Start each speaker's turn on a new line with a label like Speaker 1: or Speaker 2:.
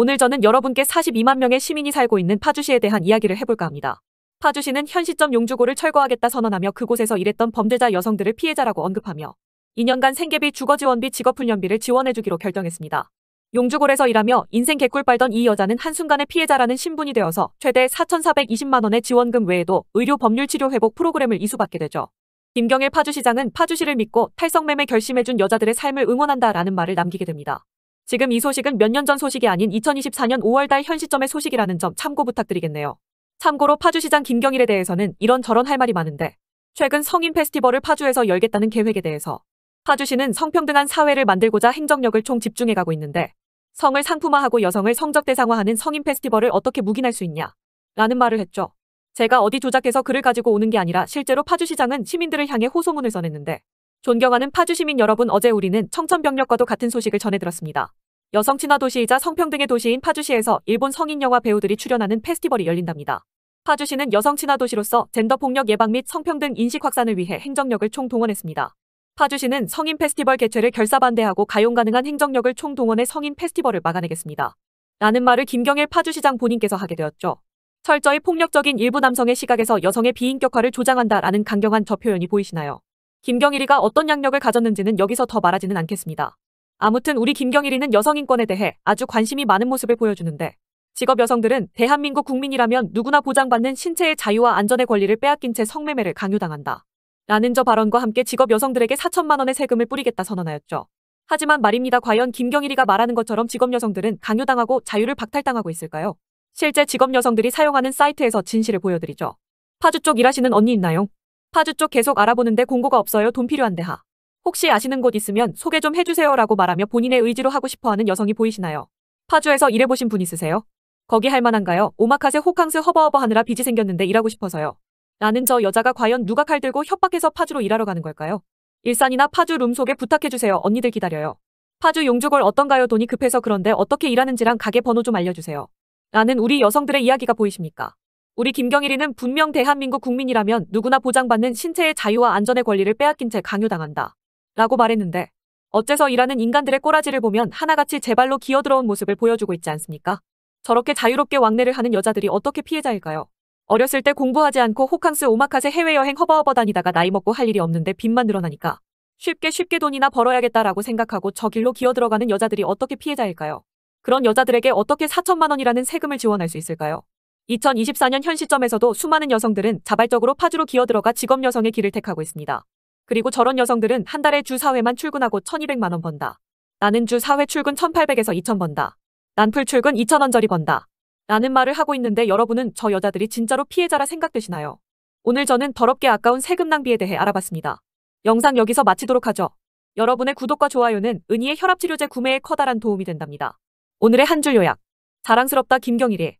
Speaker 1: 오늘 저는 여러분께 42만 명의 시민이 살고 있는 파주시에 대한 이야기를 해볼까 합니다. 파주시는 현 시점 용주고를 철거하겠다 선언하며 그곳에서 일했던 범죄자 여성들을 피해자라고 언급하며 2년간 생계비, 주거지원비, 직업훈련비를 지원해주기로 결정했습니다. 용주골에서 일하며 인생 개꿀 빨던 이 여자는 한순간에 피해자라는 신분이 되어서 최대 4,420만원의 지원금 외에도 의료 법률 치료 회복 프로그램을 이수받게 되죠. 김경일 파주시장은 파주시를 믿고 탈성매매 결심해준 여자들의 삶을 응원한다라는 말을 남기게 됩니다. 지금 이 소식은 몇 년 전 소식이 아닌 2024년 5월달 현 시점의 소식이라는 점 참고 부탁드리겠네요. 참고로 파주시장 김경일에 대해서는 이런저런 할 말이 많은데 최근 성인 페스티벌을 파주에서 열겠다는 계획에 대해서 파주시는 성평등한 사회를 만들고자 행정력을 총 집중해가고 있는데 성을 상품화하고 여성을 성적 대상화하는 성인 페스티벌을 어떻게 묵인할 수 있냐 라는 말을 했죠. 제가 어디 조작해서 글을 가지고 오는 게 아니라 실제로 파주시장은 시민들을 향해 호소문을 써냈는데 존경하는 파주시민 여러분 어제 우리는 청천벽력과도 같은 소식을 전해들었습니다. 여성 친화 도시이자 성평등의 도시인 파주시에서 일본 성인 영화 배우들이 출연하는 페스티벌이 열린답니다. 파주시는 여성 친화 도시로서 젠더 폭력 예방 및 성평등 인식 확산을 위해 행정력을 총동원했습니다. 파주시는 성인 페스티벌 개최를 결사반대하고 가용 가능한 행정력을 총동원해 성인 페스티벌을 막아내겠습니다. 라는 말을 김경일 파주시장 본인께서 하게 되었죠. 철저히 폭력적인 일부 남성의 시각에서 여성의 비인격화를 조장한다라는 강경한 저 표현이 보이시나요? 김경일이가 어떤 양력을 가졌는지는 여기서 더 말하지는 않겠습니다. 아무튼 우리 김경일이는 여성인권에 대해 아주 관심이 많은 모습을 보여주는데 직업 여성들은 대한민국 국민이라면 누구나 보장받는 신체의 자유와 안전의 권리를 빼앗긴 채 성매매를 강요당한다. 라는 저 발언과 함께 직업 여성들에게 4천만 원의 세금을 뿌리겠다 선언하였죠. 하지만 말입니다. 과연 김경일이가 말하는 것처럼 직업 여성들은 강요당하고 자유를 박탈당하고 있을까요? 실제 직업 여성들이 사용하는 사이트에서 진실을 보여드리죠. 파주 쪽 일하시는 언니 있나요? 파주 쪽 계속 알아보는데 공고가 없어요. 돈 필요한데 하. 혹시 아시는 곳 있으면 소개 좀 해주세요 라고 말하며 본인의 의지로 하고 싶어하는 여성이 보이시나요? 파주에서 일해보신 분 있으세요? 거기 할만한가요? 오마카세 호캉스 허버허버 하느라 빚이 생겼는데 일하고 싶어서요. 라는저 여자가 과연 누가 칼 들고 협박해서 파주로 일하러 가는 걸까요? 일산이나 파주 룸속에 부탁해주세요. 언니들 기다려요. 파주 용주골 어떤가요? 돈이 급해서 그런데 어떻게 일하는지랑 가게 번호 좀 알려주세요. 라는 우리 여성들의 이야기가 보이십니까? 우리 김경일이는 분명 대한민국 국민이라면 누구나 보장받는 신체의 자유와 안전의 권리를 빼앗긴 채 강요당한다. 라고 말했는데 어째서 일하는 인간들의 꼬라지를 보면 하나같이 제 발로 기어들어온 모습을 보여주고 있지 않습니까? 저렇게 자유롭게 왕래를 하는 여자들이 어떻게 피해자일까요? 어렸을 때 공부하지 않고 호캉스 오마카세 해외여행 허버허버 다니다가 나이 먹고 할 일이 없는데 빚만 늘어나니까 쉽게 쉽게 돈이나 벌어야겠다라고 생각하고 저 길로 기어들어가는 여자들이 어떻게 피해자일까요? 그런 여자들에게 어떻게 4천만 원이라는 세금을 지원할 수 있을까요? 2024년 현 시점에서도 수많은 여성들은 자발적으로 파주로 기어들어가 직업 여성의 길을 택하고 있습니다. 그리고 저런 여성들은 한 달에 주 4회만 출근하고 1200만 원 번다. 나는 주 4회 출근 1800에서 2000 번다. 난풀 출근 2000원 짜리 번다. 라는 말을 하고 있는데 여러분은 저 여자들이 진짜로 피해자라 생각되시나요? 오늘 저는 더럽게 아까운 세금 낭비에 대해 알아봤습니다. 영상 여기서 마치도록 하죠. 여러분의 구독과 좋아요는 은희의 혈압치료제 구매에 커다란 도움이 된답니다. 오늘의 한 줄 요약. 자랑스럽다 김경일이.